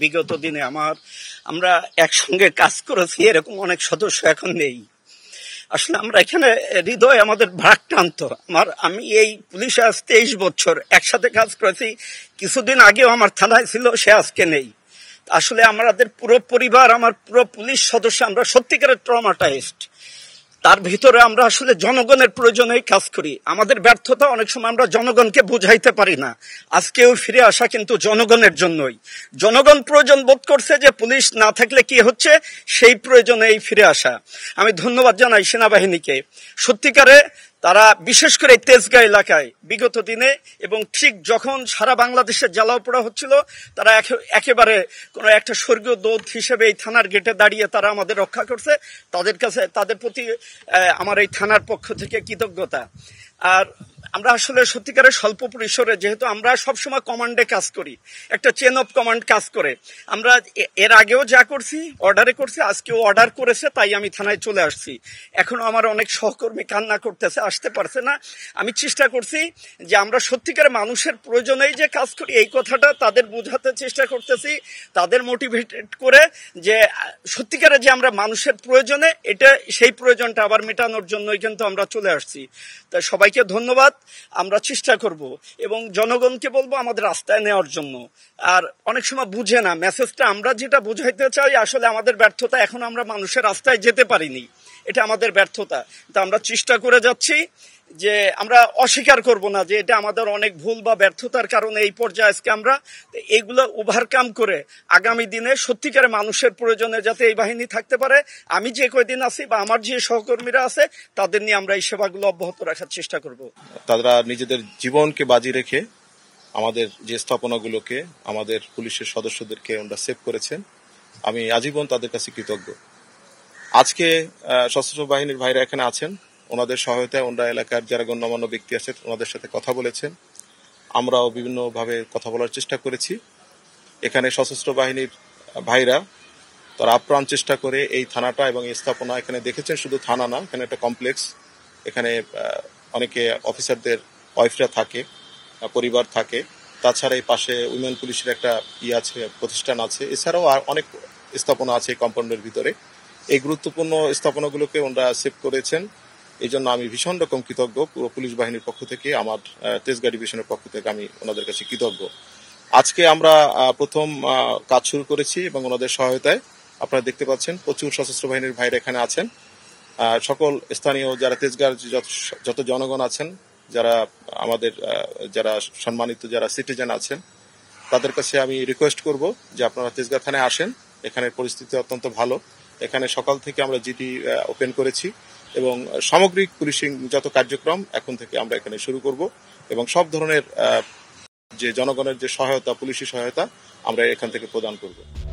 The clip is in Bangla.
বিগত দিনে আমার আমরা একসঙ্গে কাজ করেছি এরকম অনেক সদস্য এখন নেই আসলে আমরা এখানে হৃদয় আমাদের ভারাক্রান্ত আমার আমি এই পুলিশে আজ তেইশ বছর একসাথে কাজ করেছি কিছুদিন আগেও আমার থানায় ছিল সে আজকে নেই আসলে আমাদের পুরো পরিবার আমার পুরো পুলিশ সদস্য আমরা সত্যিকারের ট্রমাটাইজড তার ভিতরে আমরা আসলে জনগণের প্রয়োজনেই কাজ করি আমাদের ব্যর্থতা অনেক সময় আমরা জনগণকে বুঝাইতে পারি না আজকেও ফিরে আসা কিন্তু জনগণের জন্যই জনগণ প্রয়োজন বোধ করছে যে পুলিশ না থাকলে কি হচ্ছে সেই প্রয়োজনেই ফিরে আসা আমি ধন্যবাদ জানাই সেনাবাহিনীকে সত্যিকারে তারা বিশেষ করে তেজগাঁ এলাকায় বিগত দিনে এবং ঠিক যখন সারা বাংলাদেশের জ্বালাও পোড়া হচ্ছিল তারা একেবারে কোনো একটা স্বর্গীয় দোধ হিসেবে এই থানার গেটে দাঁড়িয়ে তারা আমাদের রক্ষা করছে তাদের কাছে তাদের প্রতি আমার এই থানার পক্ষ থেকে কৃতজ্ঞতা আর আমরা আসলে সত্যিকারের স্বল্প পরিসরে যেহেতু আমরা সবসময় কমান্ডে কাজ করি একটা চেন অফ কমান্ড কাজ করে আমরা এর আগেও যা করছি অর্ডারে করছি আজকেও অর্ডার করেছে তাই আমি থানায় চলে আসছি এখনো আমার অনেক সহকর্মী কান্না করতেছে আসতে পারছে না আমি চেষ্টা করছি যে আমরা সত্যিকার মানুষের প্রয়োজনেই যে কাজ করি এই কথাটা তাদের বোঝাতে চেষ্টা করতেছি তাদের মোটিভেটেড করে যে সত্যিকারে যে আমরা মানুষের প্রয়োজনে এটা সেই প্রয়োজনটা আবার মেটানোর জন্যই কিন্তু আমরা চলে আসছি তা সবাইকে ধন্যবাদ আমরা চেষ্টা করব এবং জনগণকে বলবো আমাদের রাস্তায় নেওয়ার জন্য আর অনেক সময় বুঝে না মেসেজটা আমরা যেটা বোঝাইতে চাই আসলে আমাদের ব্যর্থতা এখন আমরা মানুষের রাস্তায় যেতে পারিনি এটা আমাদের ব্যর্থতা তা আমরা চেষ্টা করে যাচ্ছি যে আমরা অস্বীকার করব না যে এটা আমাদের অনেক ভুল বা ব্যর্থতার কারণে এই পর্যায়ে আজকে আমরা এগুলো ওভারকাম করে আগামী দিনে সত্যিকারে মানুষের প্রয়োজনে যাতে এই বাহিনী থাকতে পারে আমি যে কয়দিন আছি বা আমার যে সহকর্মীরা আছে তাদের নিয়ে আমরা এই সেবাগুলো অব্যাহত রাখার চেষ্টা করব তারা নিজেদের জীবনকে বাজি রেখে আমাদের যে স্থাপনাগুলোকে আমাদের পুলিশের সদস্যদেরকে ওনারা সেভ করেছেন আমি আজীবন তাদের কাছে কৃতজ্ঞ আজকে সশস্ত্র বাহিনীর ভাইরা এখানে আছেন ওনাদের সহায়তায় ওনারা এলাকার যারা গণ্যমান্য ব্যক্তি আছে ওনাদের সাথে কথা বলেছেন আমরাও বিভিন্নভাবে কথা বলার চেষ্টা করেছি এখানে সশস্ত্র বাহিনীর ভাইরা তারা আপ্রাণ চেষ্টা করে এই থানাটা এবং স্থাপনা এখানে দেখেছেন শুধু থানা না এখানে একটা কমপ্লেক্স এখানে অনেকে অফিসারদের ওয়াইফরা থাকে পরিবার থাকে তাছাড়া এই পাশে উইমেন পুলিশের একটা ই আছে প্রতিষ্ঠান আছে এছাড়াও আর অনেক স্থাপনা আছে এই কম্পাউন্ডের ভিতরে এই গুরুত্বপূর্ণ স্থাপনাগুলোকে ওনারা সেভ করেছেন এই জন্য আমি ভীষণ রকম কৃতজ্ঞ পুরো পুলিশ বাহিনীর পক্ষ থেকে আমার তেজগাঁ ডিভিশনের পক্ষ থেকে আমি ওনাদের কাছে কৃতজ্ঞ আজকে আমরা প্রথম কাজ শুরু করেছি এবং ওনাদের সহায়তায় আপনারা দেখতে পাচ্ছেন প্রচুর সশস্ত্র বাহিনীর ভাইরা এখানে আছেন সকল স্থানীয় যারা তেজগাঁর যত জনগণ আছেন যারা আমাদের যারা সম্মানিত যারা সিটিজেন আছেন তাদের কাছে আমি রিকোয়েস্ট করব যে আপনারা তেজগাঁ থানায় আসেন এখানের পরিস্থিতি অত্যন্ত ভালো এখানে সকাল থেকে আমরা জিটি ওপেন করেছি এবং সামগ্রিক পুলিশিং যত কার্যক্রম এখন থেকে আমরা এখানে শুরু করব এবং সব ধরনের যে জনগণের যে সহায়তা পুলিশি সহায়তা আমরা এখান থেকে প্রদান করবো